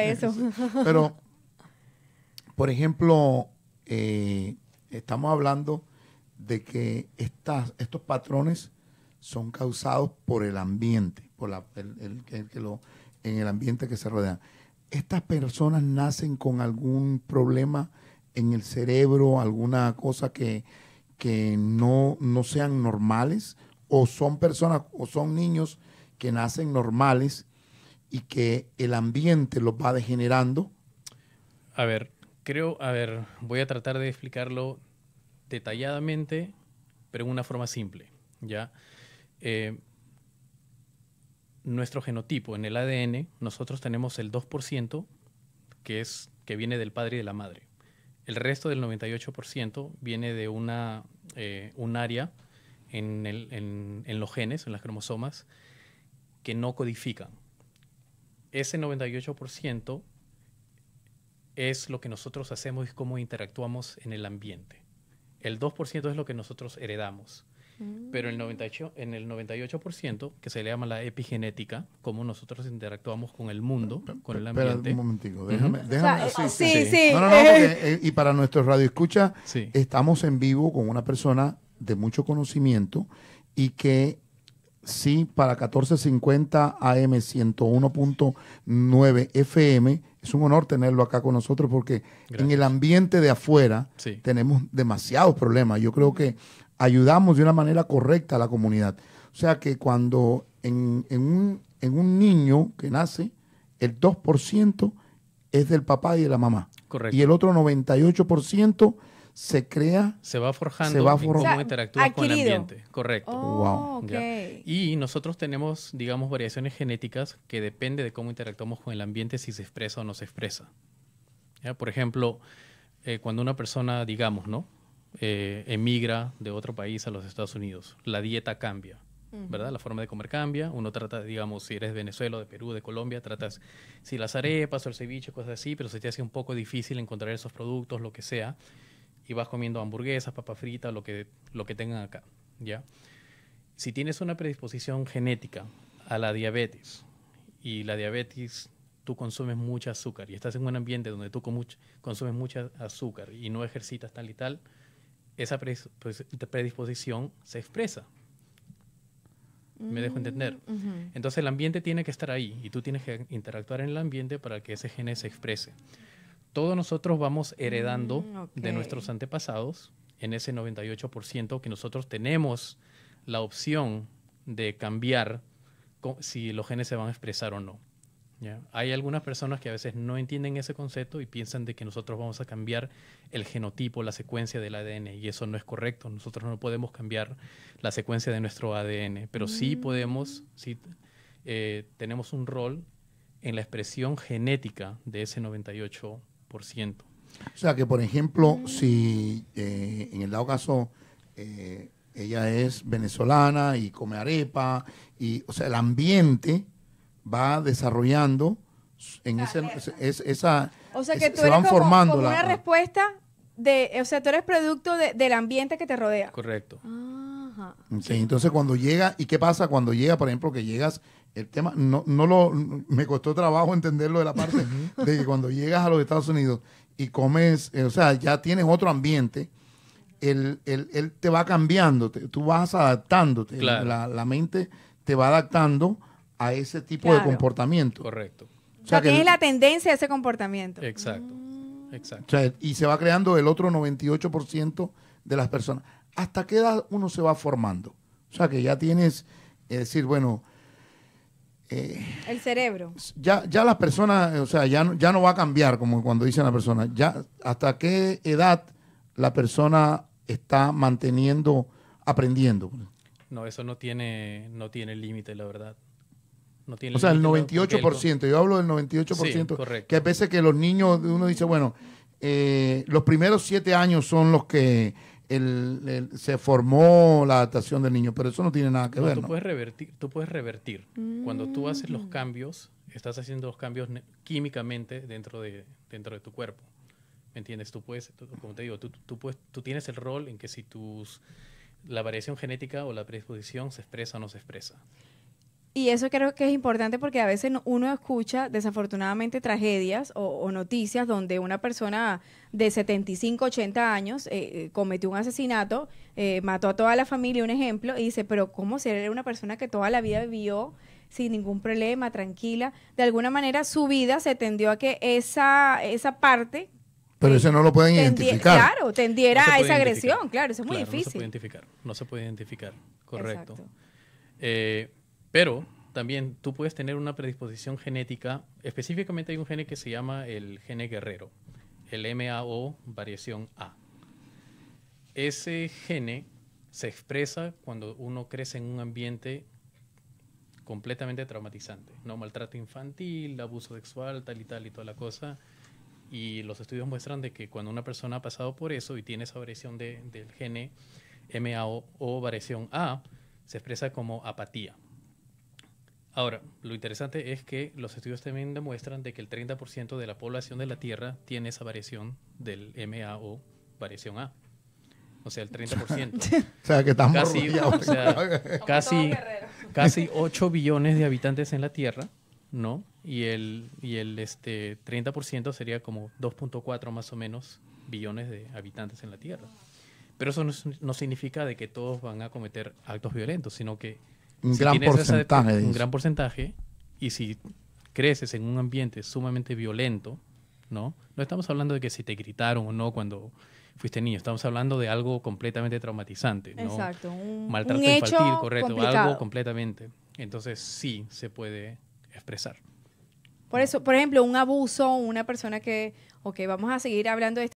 eso. Pero, por ejemplo, eh, estamos hablando de que estas, estos patrones son causados por el ambiente, por en el ambiente que se rodea. ¿Estas personas nacen con algún problema en el cerebro, alguna cosa que, no, no sean normales? ¿O son personas o son niños que nacen normales y que el ambiente los va degenerando? A ver, creo, a ver, voy a tratar de explicarlo detalladamente, pero en una forma simple, ¿ya? Eh, nuestro genotipo en el ADN, nosotros tenemos el 2% que, es, que viene del padre y de la madre. El resto del 98% viene de una, eh, un área en, en, los genes, en las cromosomas, que no codifican ese 98% es lo que nosotros hacemos y cómo interactuamos en el ambiente. El 2% es lo que nosotros heredamos. Pero el 98, mm. en el 98%, que se le llama la epigenética, cómo nosotros interactuamos con el mundo, con el ambiente. Espera un momentico, déjame. Ah, sí, sí, No, no, porque, eh, y para nuestros escucha, estamos en vivo con una persona de mucho conocimiento y que sí para 1450 AM 101.9 FM. Es un honor tenerlo acá con nosotros porque en el ambiente de afuera tenemos demasiados problemas. Yo creo que ayudamos de una manera correcta a la comunidad. O sea que cuando en, un, niño que nace, el 2% es del papá y de la mamá. Y el otro 98% se crea. Se va forjando se va forjando. interactúa con el ambiente. Correcto. Oh, y nosotros tenemos, digamos, variaciones genéticas que depende de cómo interactuamos con el ambiente, si se expresa o no se expresa. Por ejemplo, eh, cuando una persona, digamos, ¿no? Eh, emigra de otro país a los Estados Unidos, la dieta cambia. ¿verdad? La forma de comer cambia. Uno trata, digamos, si eres de Venezuela, de Perú, de Colombia, tratas si las arepas o el ceviche, cosas así, pero se te hace un poco difícil encontrar esos productos, lo que sea y vas comiendo hamburguesas, papas fritas, lo que, lo que tengan acá, ¿ya? Si tienes una predisposición genética a la diabetes y la diabetes tú consumes mucho azúcar y estás en un ambiente donde tú consumes mucha azúcar y no ejercitas tal y tal, esa pues, predisposición se expresa. ¿Me dejo entender? Mm, Entonces el ambiente tiene que estar ahí y tú tienes que interactuar en el ambiente para que ese gen se exprese todos nosotros vamos heredando mm, de nuestros antepasados en ese 98% que nosotros tenemos la opción de cambiar si los genes se van a expresar o no. Hay algunas personas que a veces no entienden ese concepto y piensan de que nosotros vamos a cambiar el genotipo, la secuencia del ADN, y eso no es correcto. Nosotros no podemos cambiar la secuencia de nuestro ADN, pero sí mm. podemos, si eh, tenemos un rol en la expresión genética de ese 98%. O sea que, por ejemplo, si eh, en el dado caso eh, ella es venezolana y come arepa, y, o sea, el ambiente va desarrollando en ese, esa... O sea que tú eres una respuesta de, o sea, tú eres producto del ambiente que te rodea. Correcto. entonces cuando llega, ¿y qué pasa cuando llega, por ejemplo, que llegas el tema, no, no lo, me costó trabajo entenderlo de la parte de que cuando llegas a los Estados Unidos y comes, eh, o sea, ya tienes otro ambiente, él, te va cambiando, tú vas adaptándote, la, mente te va adaptando a ese tipo de comportamiento. Correcto. O sea, que la tendencia a ese comportamiento. Exacto, exacto. O sea, y se va creando el otro 98% de las personas. ¿Hasta qué edad uno se va formando? O sea, que ya tienes, es decir, bueno, eh, el cerebro. Ya, ya las personas, o sea, ya no, ya no va a cambiar, como cuando dicen la persona, ya hasta qué edad la persona está manteniendo, aprendiendo. No, eso no tiene, no tiene límite, la verdad. No tiene o sea, el 98%, yo hablo del 98%, que a veces que los niños, uno dice, bueno, eh, los primeros siete años son los que el, se formó la adaptación del niño, pero eso no tiene nada que ver. Tú ¿no? puedes revertir, tú puedes revertir. Cuando tú haces los mm. cambios, estás haciendo los cambios químicamente dentro de, dentro de tu cuerpo. ¿Me entiendes? Tú puedes, como te digo, tú, puedes, tú tienes el rol en que si tus, la variación genética o la predisposición se expresa o no se expresa. Y eso creo que es importante porque a veces uno escucha desafortunadamente tragedias o, noticias donde una persona de 75, 80 años eh, eh, cometió un asesinato, eh, mató a toda la familia, un ejemplo, y dice, pero ¿cómo era una persona que toda la vida vivió sin ningún problema, tranquila? De alguna manera su vida se tendió a que esa, esa parte... Pero eso no lo pueden identificar. Claro, tendiera a esa agresión, claro, eso es muy difícil. No se puede identificar, no se puede identificar, correcto. Pero también tú puedes tener una predisposición genética. Específicamente hay un gene que se llama el gene guerrero, el MAO variación A. Ese gene se expresa cuando uno crece en un ambiente completamente traumatizante, ¿no? Maltrato infantil, abuso sexual, tal y tal y toda la cosa. Y los estudios muestran de que cuando una persona ha pasado por eso y tiene esa variación del gene MAO variación A, se expresa como apatía Ahora, lo interesante es que los estudios también demuestran de que el 30% de la población de la Tierra tiene esa variación del MAO, variación A. O sea, el 30%. o sea, que estamos casi, casi, 8 billones de habitantes en la Tierra, ¿no? Y el, y el este, 30% sería como 2.4 más o menos billones de habitantes en la Tierra. Pero eso no, no significa de que todos van a cometer actos violentos, sino que un gran porcentaje. un gran porcentaje, y si creces en un ambiente sumamente violento, ¿no? No estamos hablando de que si te gritaron o no cuando fuiste niño, estamos hablando de algo completamente traumatizante, ¿no? Exacto, un, maltrato un hecho correcto, algo completamente. Entonces sí se puede expresar. Por eso, por ejemplo, un abuso, una persona que, ok, vamos a seguir hablando de esto,